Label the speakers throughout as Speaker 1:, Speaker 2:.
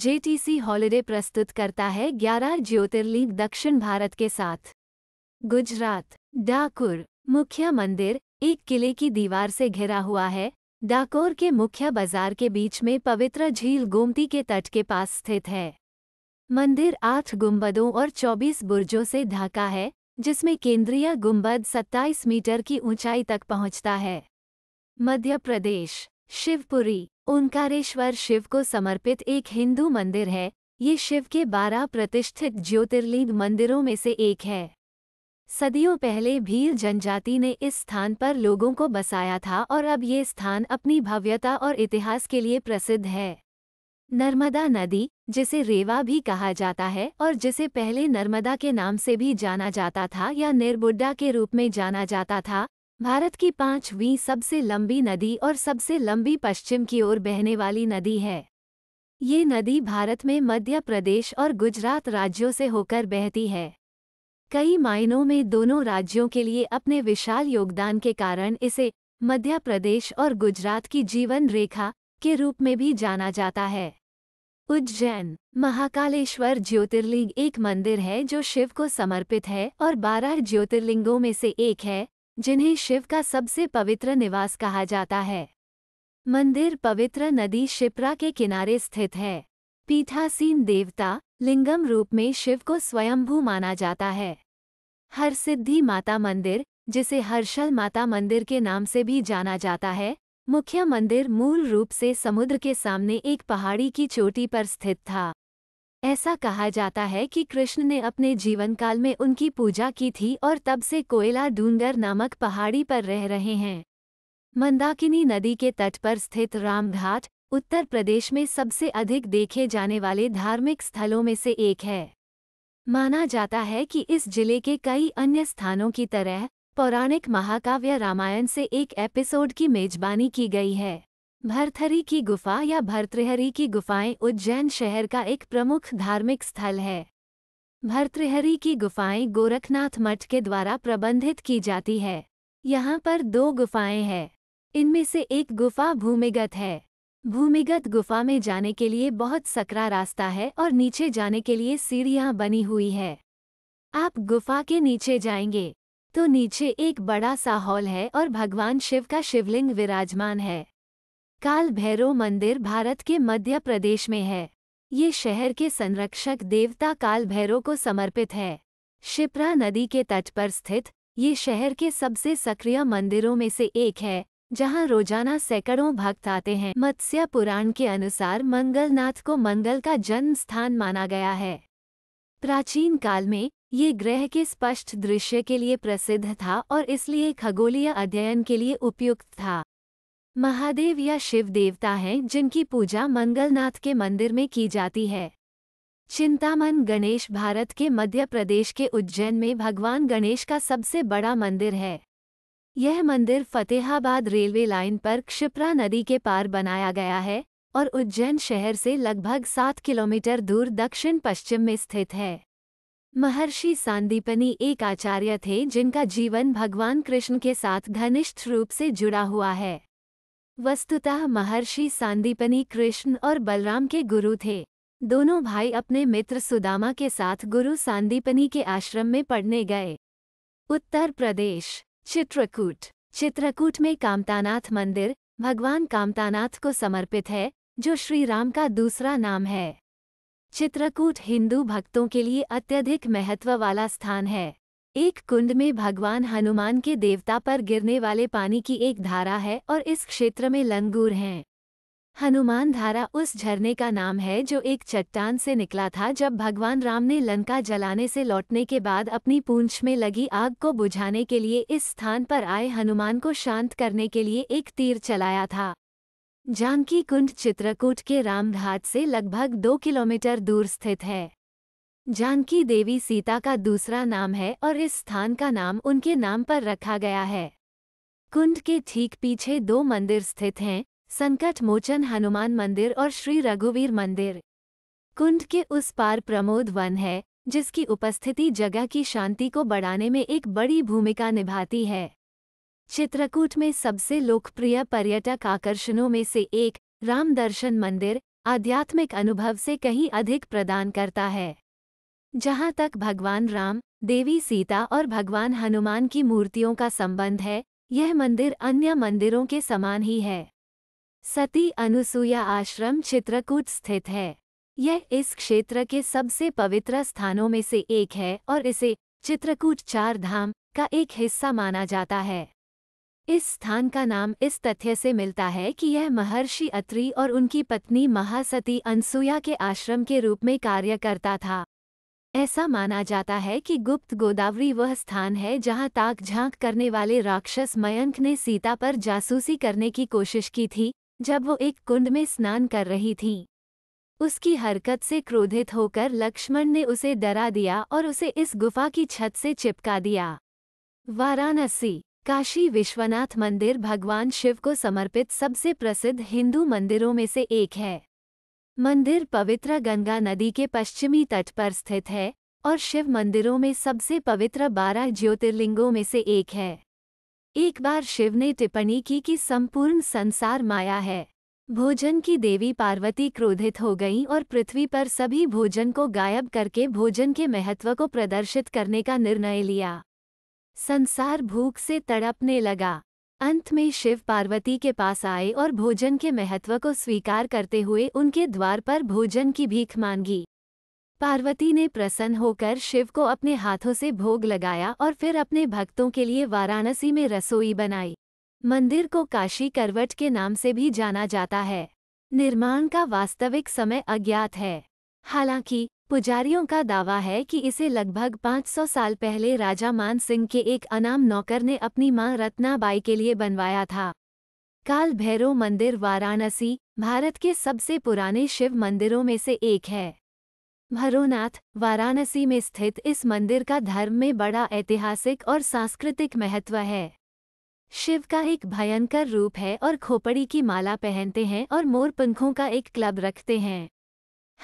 Speaker 1: JTC holiday प्रस्तुत करता है 11 ज्योतिर्लिंग दक्षिण भारत के साथ गुजरात डाकुर मुख्य मंदिर एक किले की दीवार से घिरा हुआ है डाकोर के मुख्य बाजार के बीच में पवित्र झील गोमती के तट के पास स्थित है मंदिर आठ गुंबदों और 24 बुर्जों से ढाका है जिसमें केंद्रीय गुंबद 27 मीटर की ऊंचाई तक पहुंचता है मध्य प्रदेश शिवपुरी ओंकारेश्वर शिव को समर्पित एक हिंदू मंदिर है ये शिव के बारह प्रतिष्ठित ज्योतिर्लिंग मंदिरों में से एक है सदियों पहले भील जनजाति ने इस स्थान पर लोगों को बसाया था और अब ये स्थान अपनी भव्यता और इतिहास के लिए प्रसिद्ध है नर्मदा नदी जिसे रेवा भी कहा जाता है और जिसे पहले नर्मदा के नाम से भी जाना जाता था या निर्बुड्डा के रूप में जाना जाता था भारत की पांचवीं सबसे लंबी नदी और सबसे लंबी पश्चिम की ओर बहने वाली नदी है ये नदी भारत में मध्य प्रदेश और गुजरात राज्यों से होकर बहती है कई मायनों में दोनों राज्यों के लिए अपने विशाल योगदान के कारण इसे मध्य प्रदेश और गुजरात की जीवन रेखा के रूप में भी जाना जाता है उज्जैन महाकालेश्वर ज्योतिर्लिंग एक मंदिर है जो शिव को समर्पित है और बारह ज्योतिर्लिंगों में से एक है जिन्हें शिव का सबसे पवित्र निवास कहा जाता है मंदिर पवित्र नदी शिप्रा के किनारे स्थित है पीठासीन देवता लिंगम रूप में शिव को स्वयंभू माना जाता है हर सिद्धि माता मंदिर जिसे हर्षल माता मंदिर के नाम से भी जाना जाता है मुख्य मंदिर मूल रूप से समुद्र के सामने एक पहाड़ी की चोटी पर स्थित था ऐसा कहा जाता है कि कृष्ण ने अपने जीवनकाल में उनकी पूजा की थी और तब से कोयला डूंगर नामक पहाड़ी पर रह रहे हैं मंदाकिनी नदी के तट पर स्थित रामघाट उत्तर प्रदेश में सबसे अधिक देखे जाने वाले धार्मिक स्थलों में से एक है माना जाता है कि इस जिले के कई अन्य स्थानों की तरह पौराणिक महाकाव्य रामायण से एक एपिसोड की मेजबानी की गई है भरथरी की गुफा या भरतृहरी की गुफाएं उज्जैन शहर का एक प्रमुख धार्मिक स्थल है भरतृहरी की गुफाएं गोरखनाथ मठ के द्वारा प्रबंधित की जाती है यहाँ पर दो गुफाएं हैं इनमें से एक गुफा भूमिगत है भूमिगत गुफा में जाने के लिए बहुत सकरा रास्ता है और नीचे जाने के लिए सीढ़ियाँ बनी हुई है आप गुफा के नीचे जाएंगे तो नीचे एक बड़ा सा हॉल है और भगवान शिव का शिवलिंग विराजमान है काल भैरव मंदिर भारत के मध्य प्रदेश में है ये शहर के संरक्षक देवता काल भैरव को समर्पित है शिप्रा नदी के तट पर स्थित ये शहर के सबसे सक्रिय मंदिरों में से एक है जहां रोजाना सैकड़ों भक्त आते हैं मत्स्य पुराण के अनुसार मंगलनाथ को मंगल का जन्म स्थान माना गया है प्राचीन काल में ये ग्रह के स्पष्ट दृश्य के लिए प्रसिद्ध था और इसलिए खगोलीय अध्ययन के लिए उपयुक्त था महादेव या शिव देवता हैं जिनकी पूजा मंगलनाथ के मंदिर में की जाती है चिंतामन गणेश भारत के मध्य प्रदेश के उज्जैन में भगवान गणेश का सबसे बड़ा मंदिर है यह मंदिर फतेहाबाद रेलवे लाइन पर क्षिप्रा नदी के पार बनाया गया है और उज्जैन शहर से लगभग सात किलोमीटर दूर दक्षिण पश्चिम में स्थित है महर्षि सांदीपनी एक आचार्य थे जिनका जीवन भगवान कृष्ण के साथ घनिष्ठ रूप से जुड़ा हुआ है वस्तुतः महर्षि सांदीपनी कृष्ण और बलराम के गुरु थे दोनों भाई अपने मित्र सुदामा के साथ गुरु सांदीपनी के आश्रम में पढ़ने गए उत्तर प्रदेश चित्रकूट चित्रकूट में कामतानाथ मंदिर भगवान कामतानाथ को समर्पित है जो श्री राम का दूसरा नाम है चित्रकूट हिंदू भक्तों के लिए अत्यधिक महत्व वाला स्थान है एक कुंड में भगवान हनुमान के देवता पर गिरने वाले पानी की एक धारा है और इस क्षेत्र में लंगूर हैं हनुमान धारा उस झरने का नाम है जो एक चट्टान से निकला था जब भगवान राम ने लंका जलाने से लौटने के बाद अपनी पूंछ में लगी आग को बुझाने के लिए इस स्थान पर आए हनुमान को शांत करने के लिए एक तीर चलाया था जानकी कुंड चित्रकूट के रामघाट से लगभग दो किलोमीटर दूर स्थित है जानकी देवी सीता का दूसरा नाम है और इस स्थान का नाम उनके नाम पर रखा गया है कुंड के ठीक पीछे दो मंदिर स्थित हैं संकट मोचन हनुमान मंदिर और श्री रघुवीर मंदिर कुंड के उस पार प्रमोद वन है जिसकी उपस्थिति जगह की शांति को बढ़ाने में एक बड़ी भूमिका निभाती है चित्रकूट में सबसे लोकप्रिय पर्यटक आकर्षणों में से एक रामदर्शन मंदिर आध्यात्मिक अनुभव से कहीं अधिक प्रदान करता है जहाँ तक भगवान राम देवी सीता और भगवान हनुमान की मूर्तियों का संबंध है यह मंदिर अन्य मंदिरों के समान ही है सती अनुसुया आश्रम चित्रकूट स्थित है यह इस क्षेत्र के सबसे पवित्र स्थानों में से एक है और इसे चित्रकूट चार धाम का एक हिस्सा माना जाता है इस स्थान का नाम इस तथ्य से मिलता है कि यह महर्षि अत्रि और उनकी पत्नी महासती अनसुया के आश्रम के रूप में कार्य करता था ऐसा माना जाता है कि गुप्त गोदावरी वह स्थान है जहां ताक झांक करने वाले राक्षस मयंक ने सीता पर जासूसी करने की कोशिश की थी जब वो एक कुंड में स्नान कर रही थीं। उसकी हरकत से क्रोधित होकर लक्ष्मण ने उसे डरा दिया और उसे इस गुफा की छत से चिपका दिया वाराणसी काशी विश्वनाथ मंदिर भगवान शिव को समर्पित सबसे प्रसिद्ध हिंदू मंदिरों में से एक है मंदिर पवित्र गंगा नदी के पश्चिमी तट पर स्थित है और शिव मंदिरों में सबसे पवित्र बारह ज्योतिर्लिंगों में से एक है एक बार शिव ने टिप्पणी की कि संपूर्ण संसार माया है भोजन की देवी पार्वती क्रोधित हो गई और पृथ्वी पर सभी भोजन को गायब करके भोजन के महत्व को प्रदर्शित करने का निर्णय लिया संसार भूख से तड़पने लगा अंत में शिव पार्वती के पास आए और भोजन के महत्व को स्वीकार करते हुए उनके द्वार पर भोजन की भीख मांगी पार्वती ने प्रसन्न होकर शिव को अपने हाथों से भोग लगाया और फिर अपने भक्तों के लिए वाराणसी में रसोई बनाई मंदिर को काशी करवट के नाम से भी जाना जाता है निर्माण का वास्तविक समय अज्ञात है हालांकि पुजारियों का दावा है कि इसे लगभग 500 साल पहले राजा मान सिंह के एक अनाम नौकर ने अपनी मां रत्नाबाई के लिए बनवाया था काल भैरव मंदिर वाराणसी भारत के सबसे पुराने शिव मंदिरों में से एक है भरोनाथ वाराणसी में स्थित इस मंदिर का धर्म में बड़ा ऐतिहासिक और सांस्कृतिक महत्व है शिव का एक भयंकर रूप है और खोपड़ी की माला पहनते हैं और मोर पंखों का एक क्लब रखते हैं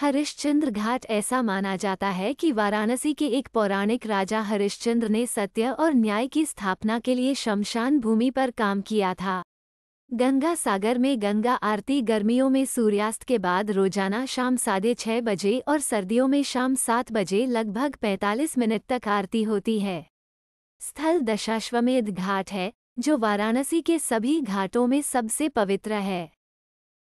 Speaker 1: हरिश्चंद्र घाट ऐसा माना जाता है कि वाराणसी के एक पौराणिक राजा हरिश्चंद्र ने सत्य और न्याय की स्थापना के लिए शमशान भूमि पर काम किया था गंगा सागर में गंगा आरती गर्मियों में सूर्यास्त के बाद रोजाना शाम साढ़े छः बजे और सर्दियों में शाम सात बजे लगभग 45 मिनट तक आरती होती है स्थल दशाश्वमेध घाट है जो वाराणसी के सभी घाटों में सबसे पवित्र है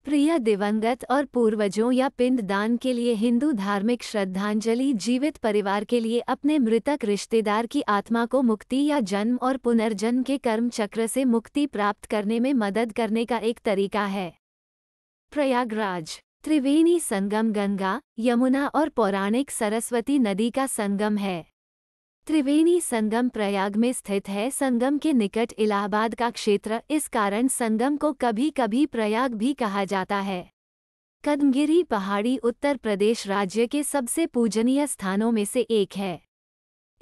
Speaker 1: प्रिय दिवंगत और पूर्वजों या पिंड दान के लिए हिंदू धार्मिक श्रद्धांजलि जीवित परिवार के लिए अपने मृतक रिश्तेदार की आत्मा को मुक्ति या जन्म और पुनर्जन्म के कर्म चक्र से मुक्ति प्राप्त करने में मदद करने का एक तरीका है प्रयागराज त्रिवेणी संगम गंगा यमुना और पौराणिक सरस्वती नदी का संगम है त्रिवेणी संगम प्रयाग में स्थित है संगम के निकट इलाहाबाद का क्षेत्र इस कारण संगम को कभी कभी प्रयाग भी कहा जाता है कदमगिरी पहाड़ी उत्तर प्रदेश राज्य के सबसे पूजनीय स्थानों में से एक है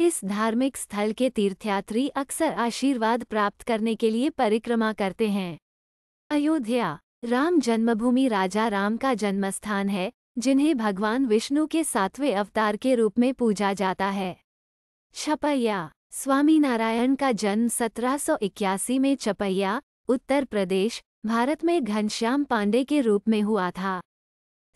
Speaker 1: इस धार्मिक स्थल के तीर्थयात्री अक्सर आशीर्वाद प्राप्त करने के लिए परिक्रमा करते हैं अयोध्या राम जन्मभूमि राजा राम का जन्मस्थान है जिन्हें भगवान विष्णु के सातवें अवतार के रूप में पूजा जाता है छपैया स्वामीनारायण का जन्म 1781 में छपैया उत्तर प्रदेश भारत में घनश्याम पांडे के रूप में हुआ था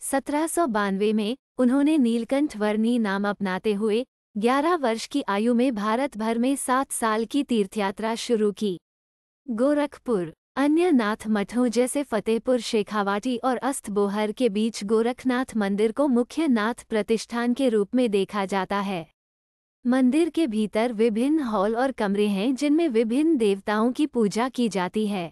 Speaker 1: सत्रह में उन्होंने नीलकंठ वर्णी नाम अपनाते हुए 11 वर्ष की आयु में भारत भर में सात साल की तीर्थयात्रा शुरू की गोरखपुर अन्य नाथ मठों जैसे फतेहपुर शेखावाटी और अस्तबोहर के बीच गोरखनाथ मंदिर को मुख्य नाथ प्रतिष्ठान के रूप में देखा जाता है मंदिर के भीतर विभिन्न हॉल और कमरे हैं जिनमें विभिन्न देवताओं की पूजा की जाती है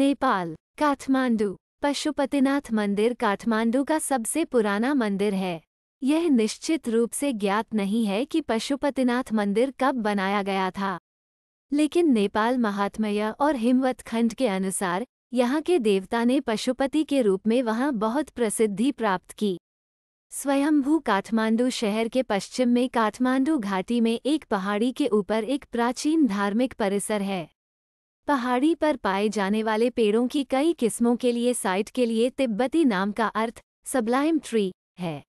Speaker 1: नेपाल काठमांडू पशुपतिनाथ मंदिर काठमांडू का सबसे पुराना मंदिर है यह निश्चित रूप से ज्ञात नहीं है कि पशुपतिनाथ मंदिर कब बनाया गया था लेकिन नेपाल महात्मय और हिमवत्खंड के अनुसार यहाँ के देवता ने पशुपति के रूप में वहाँ बहुत प्रसिद्धि प्राप्त की स्वयंभू काठमांडू शहर के पश्चिम में काठमांडू घाटी में एक पहाड़ी के ऊपर एक प्राचीन धार्मिक परिसर है पहाड़ी पर पाए जाने वाले पेड़ों की कई किस्मों के लिए साइट के लिए तिब्बती नाम का अर्थ सब्लाइम ट्री है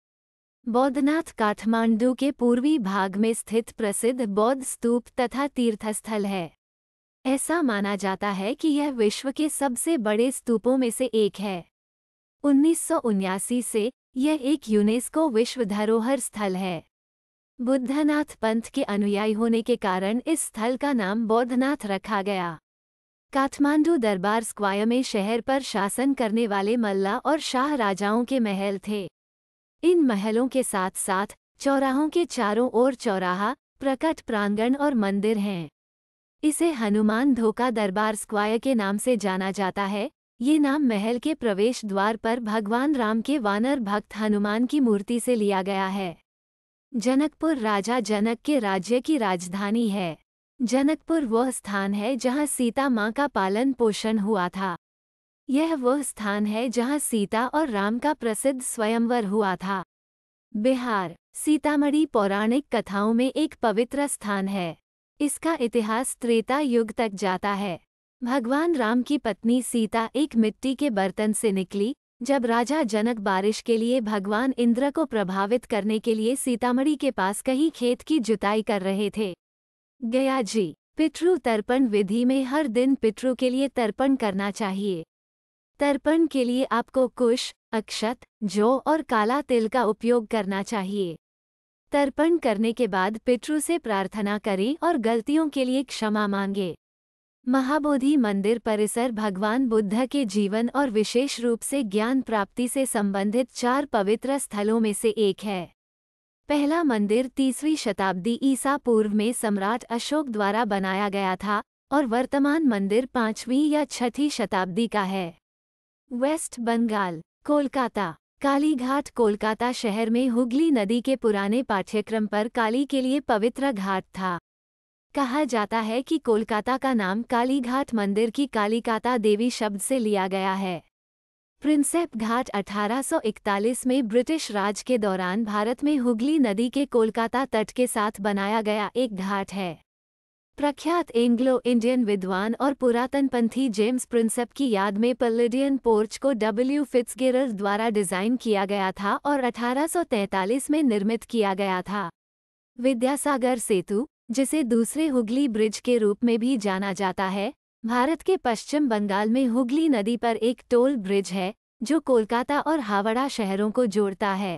Speaker 1: बौद्धनाथ काठमांडू के पूर्वी भाग में स्थित प्रसिद्ध बौद्ध स्तूप तथा तीर्थस्थल है ऐसा माना जाता है कि यह विश्व के सबसे बड़े स्तूपों में से एक है उन्नीस से यह एक यूनेस्को विश्व धरोहर स्थल है बुद्धनाथ पंथ के अनुयायी होने के कारण इस स्थल का नाम बौद्धनाथ रखा गया काठमांडू दरबार स्क्वायर में शहर पर शासन करने वाले मल्ला और शाह राजाओं के महल थे इन महलों के साथ साथ चौराहों के चारों ओर चौराहा प्रकट प्रांगण और मंदिर हैं इसे हनुमान धोखा दरबार स्क्वायर के नाम से जाना जाता है ये नाम महल के प्रवेश द्वार पर भगवान राम के वानर भक्त हनुमान की मूर्ति से लिया गया है जनकपुर राजा जनक के राज्य की राजधानी है जनकपुर वह स्थान है जहाँ सीता माँ का पालन पोषण हुआ था यह वह स्थान है जहाँ सीता और राम का प्रसिद्ध स्वयंवर हुआ था बिहार सीतामढ़ी पौराणिक कथाओं में एक पवित्र स्थान है इसका इतिहास त्रेता युग तक जाता है भगवान राम की पत्नी सीता एक मिट्टी के बर्तन से निकली जब राजा जनक बारिश के लिए भगवान इंद्र को प्रभावित करने के लिए सीतामढ़ी के पास कहीं खेत की जुताई कर रहे थे गया जी पितृ तर्पण विधि में हर दिन पितृ के लिए तर्पण करना चाहिए तर्पण के लिए आपको कुश अक्षत जौ और काला तिल का उपयोग करना चाहिए तर्पण करने के बाद पितृ से प्रार्थना करें और गलतियों के लिए क्षमा मांगे महाबोधि मंदिर परिसर भगवान बुद्ध के जीवन और विशेष रूप से ज्ञान प्राप्ति से संबंधित चार पवित्र स्थलों में से एक है पहला मंदिर तीसवीं शताब्दी ईसा पूर्व में सम्राट अशोक द्वारा बनाया गया था और वर्तमान मंदिर पाँचवीं या छठी शताब्दी का है वेस्ट बंगाल कोलकाता कालीघाट कोलकाता शहर में हुगली नदी के पुराने पाठ्यक्रम पर काली के लिए पवित्र घाट था कहा जाता है कि कोलकाता का नाम कालीघाट मंदिर की कालीकाता देवी शब्द से लिया गया है प्रिंसेप घाट 1841 में ब्रिटिश राज के दौरान भारत में हुगली नदी के कोलकाता तट के साथ बनाया गया एक घाट है प्रख्यात एंग्लो इंडियन विद्वान और पुरातनपंथी जेम्स प्रिंसेप की याद में पल्लिडियन पोर्च को डब्ल्यू फिट्सगिर द्वारा डिजाइन किया गया था और 1843 में निर्मित किया गया था विद्यासागर सेतु जिसे दूसरे हुगली ब्रिज के रूप में भी जाना जाता है भारत के पश्चिम बंगाल में हुगली नदी पर एक टोल ब्रिज है जो कोलकाता और हावड़ा शहरों को जोड़ता है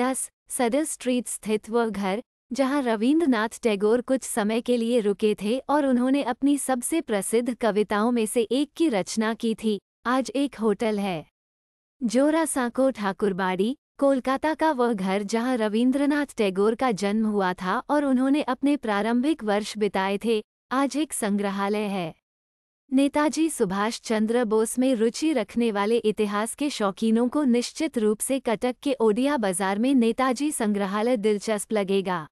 Speaker 1: दस सदर स्ट्रीट स्थित वह घर जहां रवींद्रनाथ टैगोर कुछ समय के लिए रुके थे और उन्होंने अपनी सबसे प्रसिद्ध कविताओं में से एक की रचना की थी आज एक होटल है जोरासांको ठाकुरबाड़ी कोलकाता का वह घर जहां रवींद्रनाथ टैगोर का जन्म हुआ था और उन्होंने अपने प्रारंभिक वर्ष बिताए थे आज एक संग्रहालय है नेताजी सुभाष चंद्र बोस में रुचि रखने वाले इतिहास के शौकीनों को निश्चित रूप से कटक के ओडिया बाजार में नेताजी संग्रहालय दिलचस्प लगेगा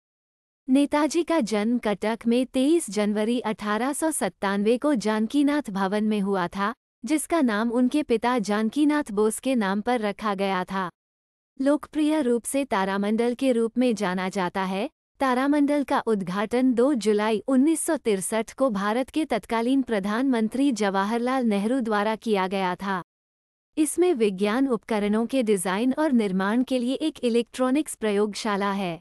Speaker 1: नेताजी का जन्म कटक में 23 जनवरी अठारह को जानकीनाथ भवन में हुआ था जिसका नाम उनके पिता जानकीनाथ बोस के नाम पर रखा गया था लोकप्रिय रूप से तारामंडल के रूप में जाना जाता है तारामंडल का उद्घाटन 2 जुलाई उन्नीस को भारत के तत्कालीन प्रधानमंत्री जवाहरलाल नेहरू द्वारा किया गया था इसमें विज्ञान उपकरणों के डिजाइन और निर्माण के लिए एक इलेक्ट्रॉनिक्स प्रयोगशाला है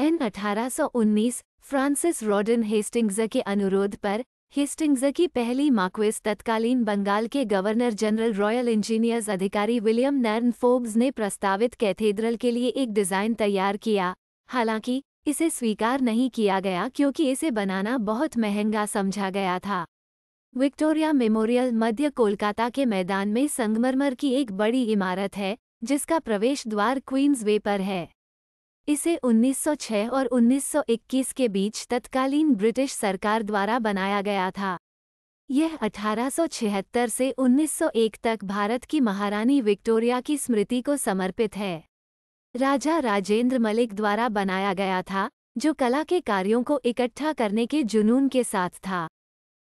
Speaker 1: एन 1819 फ्रांसिस रॉडन हेस्टिंग्स के अनुरोध पर हिस्टिंग्ज की पहली माक्वेस तत्कालीन बंगाल के गवर्नर जनरल रॉयल इंजीनियर्स अधिकारी विलियम नर्न फोब्स ने प्रस्तावित कैथेड्रल के लिए एक डिज़ाइन तैयार किया हालांकि इसे स्वीकार नहीं किया गया क्योंकि इसे बनाना बहुत महंगा समझा गया था विक्टोरिया मेमोरियल मध्य कोलकाता के मैदान में संगमरमर की एक बड़ी इमारत है जिसका प्रवेश द्वार क्वींस वे पर है इसे 1906 और 1921 के बीच तत्कालीन ब्रिटिश सरकार द्वारा बनाया गया था यह 1876 से 1901 तक भारत की महारानी विक्टोरिया की स्मृति को समर्पित है राजा राजेंद्र मलिक द्वारा बनाया गया था जो कला के कार्यों को इकट्ठा करने के जुनून के साथ था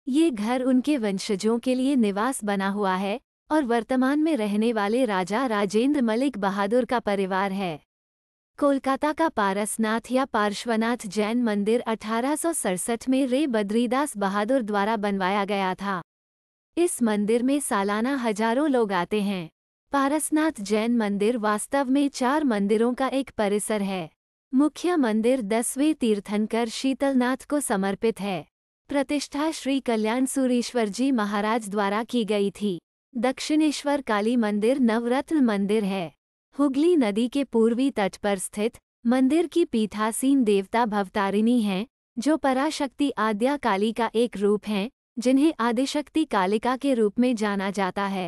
Speaker 1: ये घर उनके वंशजों के लिए निवास बना हुआ है और वर्तमान में रहने वाले राजा राजेंद्र मलिक बहादुर का परिवार है कोलकाता का पारसनाथ या पार्श्वनाथ जैन मंदिर अठारह में रे बद्रीदास बहादुर द्वारा बनवाया गया था इस मंदिर में सालाना हजारों लोग आते हैं पारसनाथ जैन मंदिर वास्तव में चार मंदिरों का एक परिसर है मुख्य मंदिर दसवें तीर्थंकर शीतलनाथ को समर्पित है प्रतिष्ठा श्री कल्याण सुरेश्वर जी महाराज द्वारा की गई थी दक्षिणेश्वर काली मंदिर नवरत्न मंदिर है हुगली नदी के पूर्वी तट पर स्थित मंदिर की पीठासीन देवता भवतारिणी हैं जो पराशक्ति आद्या काली का एक रूप हैं जिन्हें आदिशक्ति कालिका के रूप में जाना जाता है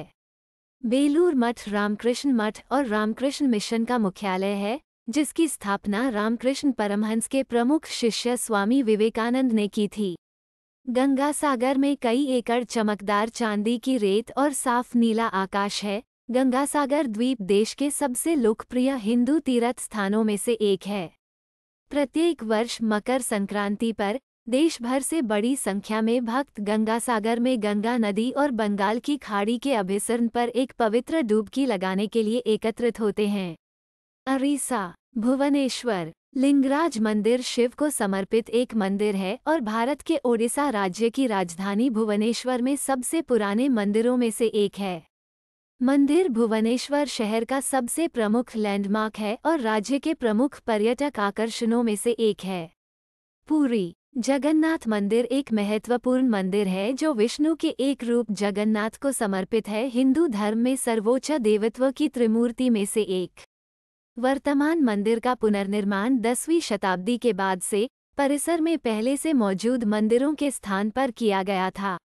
Speaker 1: बेलूर मठ रामकृष्ण मठ और रामकृष्ण मिशन का मुख्यालय है जिसकी स्थापना रामकृष्ण परमहंस के प्रमुख शिष्य स्वामी विवेकानंद ने की थी गंगा सागर में कई एकड़ चमकदार चांदी की रेत और साफ नीला आकाश है गंगासागर द्वीप देश के सबसे लोकप्रिय हिंदू तीर्थ स्थानों में से एक है प्रत्येक वर्ष मकर संक्रांति पर देश भर से बड़ी संख्या में भक्त गंगासागर में गंगा नदी और बंगाल की खाड़ी के अभिसरण पर एक पवित्र डुबकी लगाने के लिए एकत्रित होते हैं अरीसा भुवनेश्वर लिंगराज मंदिर शिव को समर्पित एक मंदिर है और भारत के ओडिशा राज्य की राजधानी भुवनेश्वर में सबसे पुराने मंदिरों में से एक है मंदिर भुवनेश्वर शहर का सबसे प्रमुख लैंडमार्क है और राज्य के प्रमुख पर्यटक आकर्षणों में से एक है पूरी जगन्नाथ मंदिर एक महत्वपूर्ण मंदिर है जो विष्णु के एक रूप जगन्नाथ को समर्पित है हिंदू धर्म में सर्वोच्च देवत्व की त्रिमूर्ति में से एक वर्तमान मंदिर का पुनर्निर्माण दसवीं शताब्दी के बाद से परिसर में पहले से मौजूद मंदिरों के स्थान पर किया गया था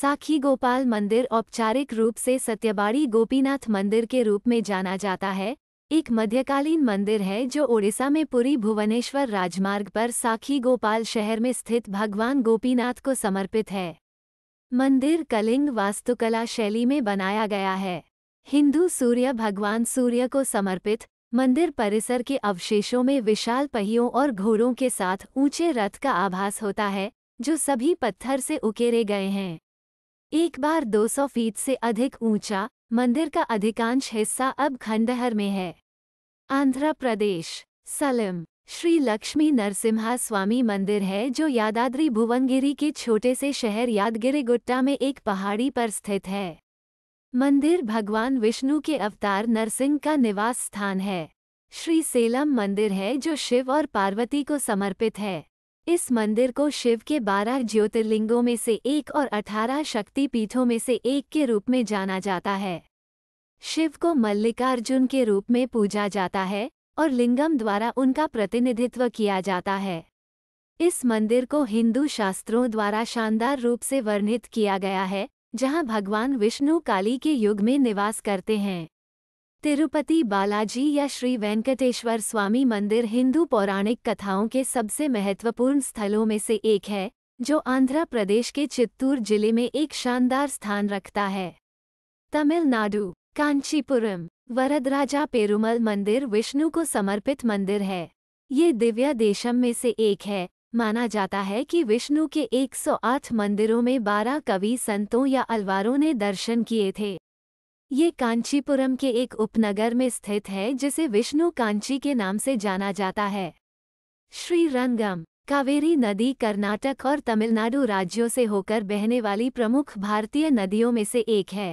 Speaker 1: साखी गोपाल मंदिर औपचारिक रूप से सत्यबाड़ी गोपीनाथ मंदिर के रूप में जाना जाता है एक मध्यकालीन मंदिर है जो ओडिशा में पुरी भुवनेश्वर राजमार्ग पर साखी गोपाल शहर में स्थित भगवान गोपीनाथ को समर्पित है मंदिर कलिंग वास्तुकला शैली में बनाया गया है हिंदू सूर्य भगवान सूर्य को समर्पित मंदिर परिसर के अवशेषों में विशाल पहियों और घोड़ों के साथ ऊंचे रथ का आभास होता है जो सभी पत्थर से उकेरे गए हैं एक बार 200 फीट से अधिक ऊंचा मंदिर का अधिकांश हिस्सा अब खंडहर में है आंध्र प्रदेश सलम श्री लक्ष्मी नरसिम्हा स्वामी मंदिर है जो यादाद्री भुवनगिरी के छोटे से शहर यादगिरीगुट्टा में एक पहाड़ी पर स्थित है मंदिर भगवान विष्णु के अवतार नरसिंह का निवास स्थान है श्री सेलम मंदिर है जो शिव और पार्वती को समर्पित है इस मंदिर को शिव के बारह ज्योतिर्लिंगों में से एक और अठारह शक्तिपीठों में से एक के रूप में जाना जाता है शिव को मल्लिकार्जुन के रूप में पूजा जाता है और लिंगम द्वारा उनका प्रतिनिधित्व किया जाता है इस मंदिर को हिंदू शास्त्रों द्वारा शानदार रूप से वर्णित किया गया है जहां भगवान विष्णु काली के युग में निवास करते हैं तिरुपति बालाजी या श्री वेंकटेश्वर स्वामी मंदिर हिंदू पौराणिक कथाओं के सबसे महत्वपूर्ण स्थलों में से एक है जो आंध्र प्रदेश के चित्तूर जिले में एक शानदार स्थान रखता है तमिलनाडु कांचीपुरम वरदराजा पेरुमल मंदिर विष्णु को समर्पित मंदिर है ये दिव्य देशम में से एक है माना जाता है कि विष्णु के 108 मंदिरों में 12 कवि संतों या अलवारों ने दर्शन किए थे ये कांचीपुरम के एक उपनगर में स्थित है जिसे विष्णु कांची के नाम से जाना जाता है श्री रंगम कावेरी नदी कर्नाटक और तमिलनाडु राज्यों से होकर बहने वाली प्रमुख भारतीय नदियों में से एक है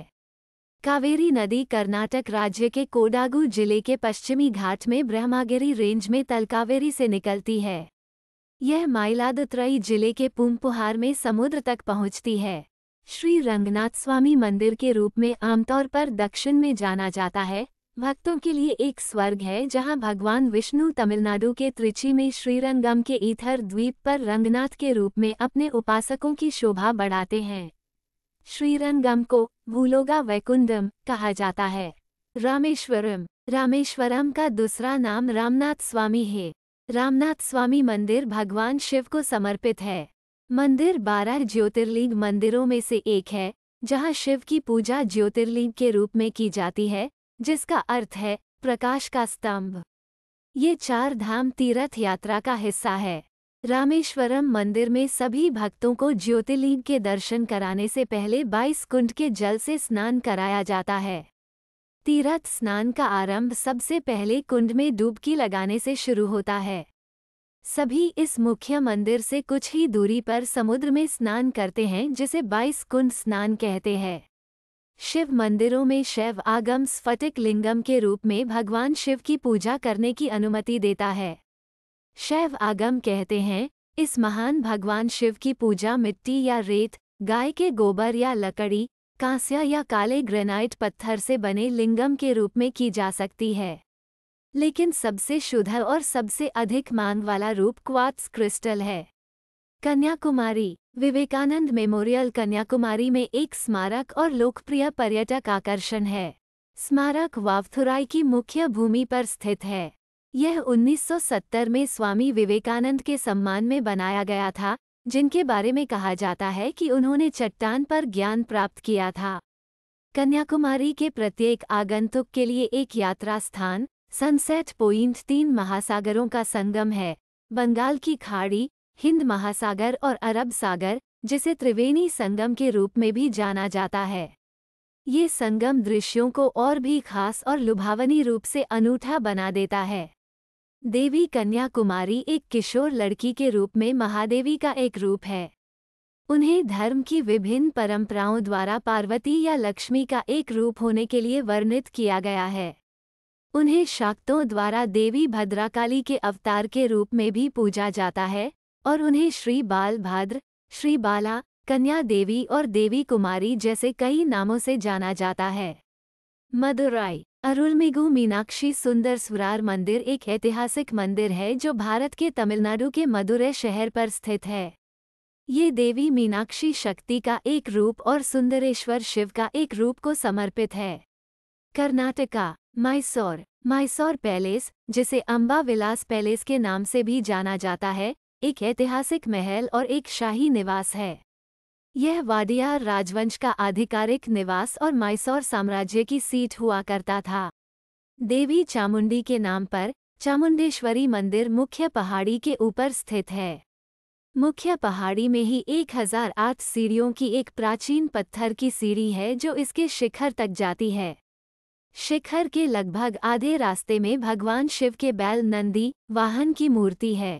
Speaker 1: कावेरी नदी कर्नाटक राज्य के कोडागु जिले के पश्चिमी घाट में ब्रह्मागिरी रेंज में तलकावेरी से निकलती है यह माइलादुतरई जिले के पुमपुहार में समुद्र तक पहुंचती है श्री रंगनाथ स्वामी मंदिर के रूप में आमतौर पर दक्षिण में जाना जाता है भक्तों के लिए एक स्वर्ग है जहां भगवान विष्णु तमिलनाडु के त्रिची में श्रीरंगम के ईथर द्वीप पर रंगनाथ के रूप में अपने उपासकों की शोभा बढ़ाते हैं श्रीरंगम को भूलोगा वैकुंडम कहा जाता है रामेश्वरम रामेश्वरम का दूसरा नाम रामनाथ स्वामी है रामनाथ स्वामी मंदिर भगवान शिव को समर्पित है मंदिर बारह ज्योतिर्लिंग मंदिरों में से एक है जहां शिव की पूजा ज्योतिर्लिंग के रूप में की जाती है जिसका अर्थ है प्रकाश का स्तंभ ये चार धाम तीर्थ यात्रा का हिस्सा है रामेश्वरम मंदिर में सभी भक्तों को ज्योतिर्लिंग के दर्शन कराने से पहले बाईस कुंड के जल से स्नान कराया जाता है तीर्थ स्नान का आरंभ सबसे पहले कुंड में डुबकी लगाने से शुरू होता है सभी इस मुख्य मंदिर से कुछ ही दूरी पर समुद्र में स्नान करते हैं जिसे बाईस कुंड स्नान कहते हैं शिव मंदिरों में शैव आगम स्फटिक लिंगम के रूप में भगवान शिव की पूजा करने की अनुमति देता है शैव आगम कहते हैं इस महान भगवान शिव की पूजा मिट्टी या रेत गाय के गोबर या लकड़ी कांस्या या काले ग्रेनाइट पत्थर से बने लिंगम के रूप में की जा सकती है लेकिन सबसे शुद्ध और सबसे अधिक मांग वाला रूप क्वार्ट्स क्रिस्टल है कन्याकुमारी विवेकानंद मेमोरियल कन्याकुमारी में एक स्मारक और लोकप्रिय पर्यटक आकर्षण है स्मारक वावथुराई की मुख्य भूमि पर स्थित है यह 1970 में स्वामी विवेकानंद के सम्मान में बनाया गया था जिनके बारे में कहा जाता है कि उन्होंने चट्टान पर ज्ञान प्राप्त किया था कन्याकुमारी के प्रत्येक आगंतुक के लिए एक यात्रा स्थान सनसेट पॉइंट तीन महासागरों का संगम है बंगाल की खाड़ी हिंद महासागर और अरब सागर जिसे त्रिवेणी संगम के रूप में भी जाना जाता है ये संगम दृश्यों को और भी खास और लुभावनी रूप से अनूठा बना देता है देवी कन्या कुमारी एक किशोर लड़की के रूप में महादेवी का एक रूप है उन्हें धर्म की विभिन्न परंपराओं द्वारा पार्वती या लक्ष्मी का एक रूप होने के लिए वर्णित किया गया है उन्हें शाक्तों द्वारा देवी भद्राकाली के अवतार के रूप में भी पूजा जाता है और उन्हें श्री बाल भाद्र श्री बाला कन्या देवी और देवी कुमारी जैसे कई नामों से जाना जाता है मदुराई अरुलमिगु मीनाक्षी सुंदर स्वरार मंदिर एक ऐतिहासिक मंदिर है जो भारत के तमिलनाडु के मदुरै शहर पर स्थित है ये देवी मीनाक्षी शक्ति का एक रूप और सुंदरेश्वर शिव का एक रूप को समर्पित है कर्नाटका मैसौर मैसौर पैलेस जिसे अम्बा विलास पैलेस के नाम से भी जाना जाता है एक ऐतिहासिक महल और एक शाही निवास है यह वाडियार राजवंश का आधिकारिक निवास और मैसौर साम्राज्य की सीट हुआ करता था देवी चामुंडी के नाम पर चामुंडेश्वरी मंदिर मुख्य पहाड़ी के ऊपर स्थित है मुख्य पहाड़ी में ही 1008 सीढ़ियों की एक प्राचीन पत्थर की सीढ़ी है जो इसके शिखर तक जाती है शिखर के लगभग आधे रास्ते में भगवान शिव के बैल नंदी वाहन की मूर्ति है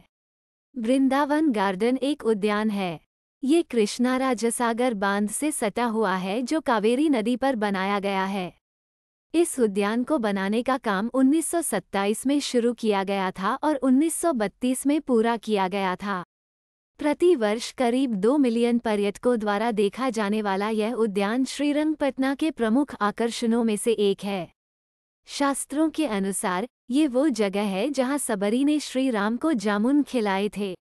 Speaker 1: वृंदावन गार्डन एक उद्यान है ये कृष्णा राजसागर बांध से सटा हुआ है जो कावेरी नदी पर बनाया गया है इस उद्यान को बनाने का काम 1927 में शुरू किया गया था और 1932 में पूरा किया गया था प्रति वर्ष करीब दो मिलियन पर्यटकों द्वारा देखा जाने वाला यह उद्यान श्रीरंगपटना के प्रमुख आकर्षणों में से एक है शास्त्रों के अनुसार ये वो जगह है जहाँ सबरी ने श्री राम को जामुन खिलाए थे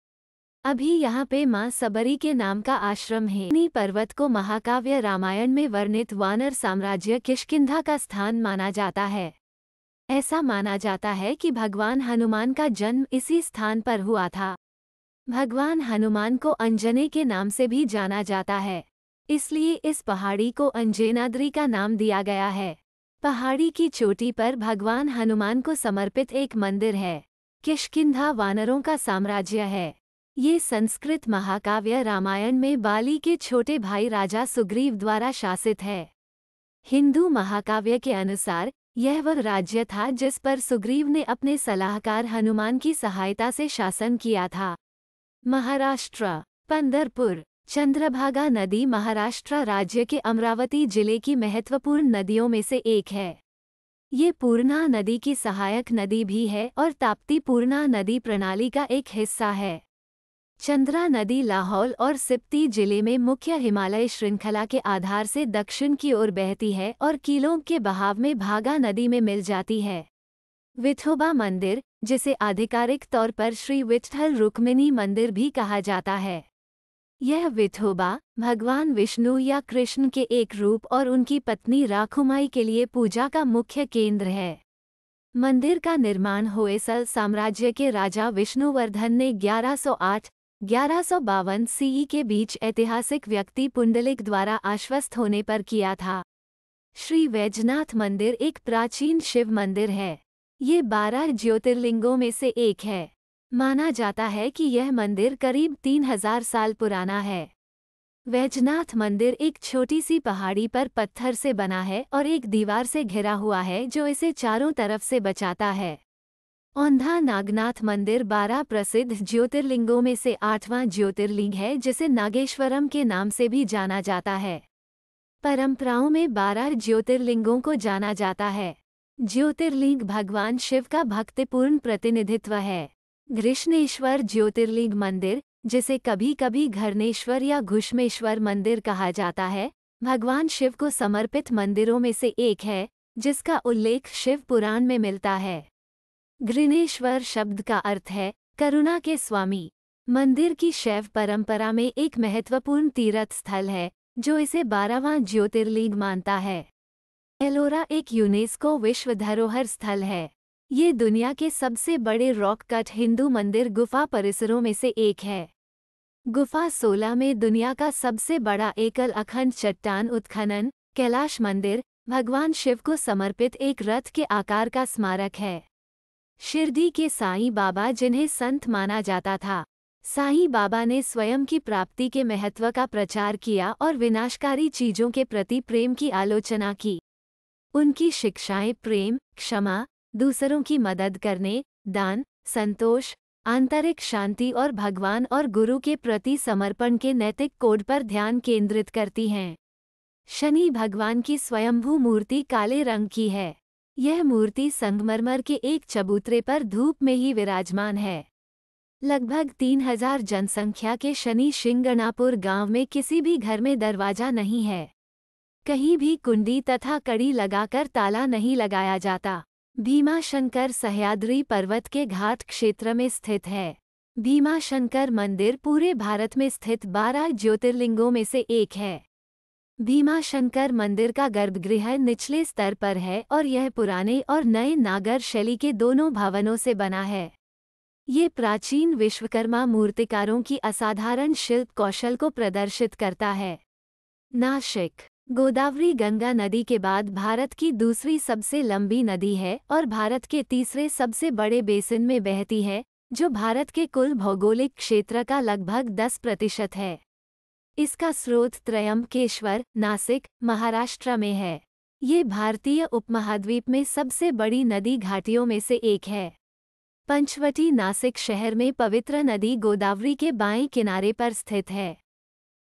Speaker 1: अभी यहाँ पे माँ सबरी के नाम का आश्रम है इन्हीं पर्वत को महाकाव्य रामायण में वर्णित वानर साम्राज्य किश्किधा का स्थान माना जाता है ऐसा माना जाता है कि भगवान हनुमान का जन्म इसी स्थान पर हुआ था भगवान हनुमान को अंजने के नाम से भी जाना जाता है इसलिए इस पहाड़ी को अंजेनाद्री का नाम दिया गया है पहाड़ी की चोटी पर भगवान हनुमान को समर्पित एक मंदिर है किश्किधा वानरों का साम्राज्य है ये संस्कृत महाकाव्य रामायण में बाली के छोटे भाई राजा सुग्रीव द्वारा शासित है हिंदू महाकाव्य के अनुसार यह वह राज्य था जिस पर सुग्रीव ने अपने सलाहकार हनुमान की सहायता से शासन किया था महाराष्ट्र पंदरपुर चंद्रभागा नदी महाराष्ट्र राज्य के अमरावती जिले की महत्वपूर्ण नदियों में से एक है ये पूर्णा नदी की सहायक नदी भी है और ताप्ती पूर्णा नदी प्रणाली का एक हिस्सा है चंद्रा नदी लाहौल और सिप्ती जिले में मुख्य हिमालय श्रृंखला के आधार से दक्षिण की ओर बहती है और कीलों के बहाव में भागा नदी में मिल जाती है विथोबा मंदिर जिसे आधिकारिक तौर पर श्री विठल रुक्मिणी मंदिर भी कहा जाता है यह विथोबा भगवान विष्णु या कृष्ण के एक रूप और उनकी पत्नी राखुमाई के लिए पूजा का मुख्य केंद्र है मंदिर का निर्माण होएसल साम्राज्य के राजा विष्णुवर्धन ने 1108 1152 सीई के बीच ऐतिहासिक व्यक्ति पुंडलिक द्वारा आश्वस्त होने पर किया था श्री वैजनाथ मंदिर एक प्राचीन शिव मंदिर है ये बारह ज्योतिर्लिंगों में से एक है माना जाता है कि यह मंदिर करीब तीन हजार साल पुराना है वैजनाथ मंदिर एक छोटी सी पहाड़ी पर पत्थर से बना है और एक दीवार से घिरा हुआ है जो इसे चारों तरफ से बचाता है औंधा नागनाथ मंदिर बारह प्रसिद्ध ज्योतिर्लिंगों में से आठवां ज्योतिर्लिंग है जिसे नागेश्वरम के नाम से भी जाना जाता है परंपराओं में बारह ज्योतिर्लिंगों को जाना जाता है ज्योतिर्लिंग भगवान शिव का भक्तिपूर्ण प्रतिनिधित्व है घृष्णेश्वर ज्योतिर्लिंग मंदिर जिसे कभी कभी घरनेश्वर या घुष्मेश्वर मंदिर कहा जाता है भगवान शिव को समर्पित मंदिरों में से एक है जिसका उल्लेख शिव पुराण में मिलता है घृणेश्वर शब्द का अर्थ है करुणा के स्वामी मंदिर की शैव परंपरा में एक महत्वपूर्ण तीर्थ स्थल है जो इसे बारहवां ज्योतिर्लिंग मानता है एलोरा एक यूनेस्को विश्व धरोहर स्थल है ये दुनिया के सबसे बड़े रॉक कट हिंदू मंदिर गुफा परिसरों में से एक है गुफा सोलह में दुनिया का सबसे बड़ा एकल अखंड चट्टान उत्खनन कैलाश मंदिर भगवान शिव को समर्पित एक रथ के आकार का स्मारक है शिरडी के साईं बाबा जिन्हें संत माना जाता था साईं बाबा ने स्वयं की प्राप्ति के महत्व का प्रचार किया और विनाशकारी चीजों के प्रति प्रेम की आलोचना की उनकी शिक्षाएं प्रेम क्षमा दूसरों की मदद करने दान संतोष आंतरिक शांति और भगवान और गुरु के प्रति समर्पण के नैतिक कोड पर ध्यान केंद्रित करती हैं शनि भगवान की स्वयंभू मूर्ति काले रंग की है यह मूर्ति संगमरमर के एक चबूतरे पर धूप में ही विराजमान है लगभग 3000 जनसंख्या के शनि शिंगणापुर गांव में किसी भी घर में दरवाजा नहीं है कहीं भी कुंडी तथा कड़ी लगाकर ताला नहीं लगाया जाता भीमाशंकर सह्याद्री पर्वत के घाट क्षेत्र में स्थित है भीमाशंकर मंदिर पूरे भारत में स्थित बारह ज्योतिर्लिंगों में से एक है भीमाशंकर मंदिर का गर्भगृह निचले स्तर पर है और यह पुराने और नए नागर शैली के दोनों भवनों से बना है ये प्राचीन विश्वकर्मा मूर्तिकारों की असाधारण शिल्प कौशल को प्रदर्शित करता है नाशिक गोदावरी गंगा नदी के बाद भारत की दूसरी सबसे लंबी नदी है और भारत के तीसरे सबसे बड़े बेसिन में बहती है जो भारत के कुल भौगोलिक क्षेत्र का लगभग 10 प्रतिशत है इसका स्रोत त्रयंबकेश्वर नासिक महाराष्ट्र में है ये भारतीय उपमहाद्वीप में सबसे बड़ी नदी घाटियों में से एक है पंचवटी नासिक शहर में पवित्र नदी गोदावरी के बाएं किनारे पर स्थित है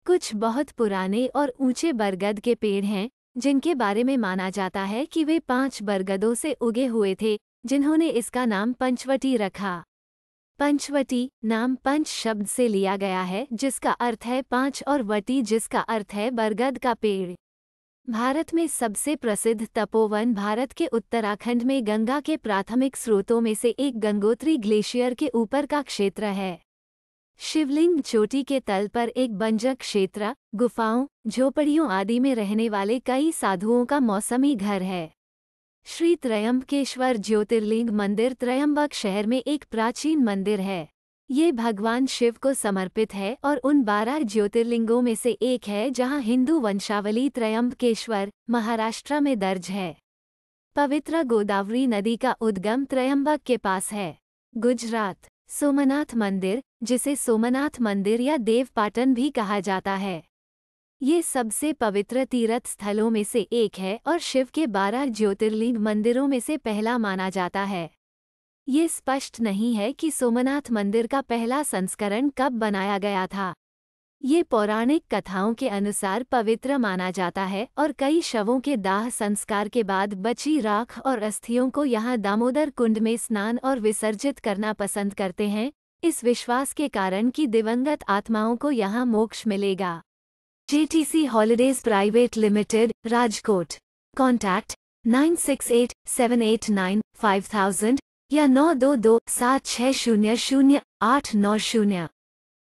Speaker 1: कुछ बहुत पुराने और ऊंचे बरगद के पेड़ हैं जिनके बारे में माना जाता है कि वे पांच बरगदों से उगे हुए थे जिन्होंने इसका नाम पंचवटी रखा पंचवटी नाम पंच शब्द से लिया गया है जिसका अर्थ है पांच और वटी जिसका अर्थ है बरगद का पेड़ भारत में सबसे प्रसिद्ध तपोवन भारत के उत्तराखंड में गंगा के प्राथमिक स्रोतों में से एक गंगोत्री ग्लेशियर के ऊपर का क्षेत्र है शिवलिंग चोटी के तल पर एक बंजर क्षेत्र गुफाओं झोपड़ियों आदि में रहने वाले कई साधुओं का मौसमी घर है श्री त्रयंबकेश्वर ज्योतिर्लिंग मंदिर त्रयंबक शहर में एक प्राचीन मंदिर है ये भगवान शिव को समर्पित है और उन बारह ज्योतिर्लिंगों में से एक है जहाँ हिंदू वंशावली त्रयंबकेश्वर महाराष्ट्र में दर्ज है पवित्र गोदावरी नदी का उद्गम त्रयंबक के पास है गुजरात सोमनाथ मंदिर जिसे सोमनाथ मंदिर या देवपाटन भी कहा जाता है ये सबसे पवित्र तीर्थ स्थलों में से एक है और शिव के बारह ज्योतिर्लिंग मंदिरों में से पहला माना जाता है ये स्पष्ट नहीं है कि सोमनाथ मंदिर का पहला संस्करण कब बनाया गया था ये पौराणिक कथाओं के अनुसार पवित्र माना जाता है और कई शवों के दाह संस्कार के बाद बची राख और अस्थियों को यहाँ दामोदर कुंड में स्नान और विसर्जित करना पसंद करते हैं इस विश्वास के कारण कि दिवंगत आत्माओं को यहाँ मोक्ष मिलेगा JTC holidays private limited Rajkot contact nine six eight seven eight nine five thousand या नौ दो दो सात छः शून्य शून्य आठ नौ शून्य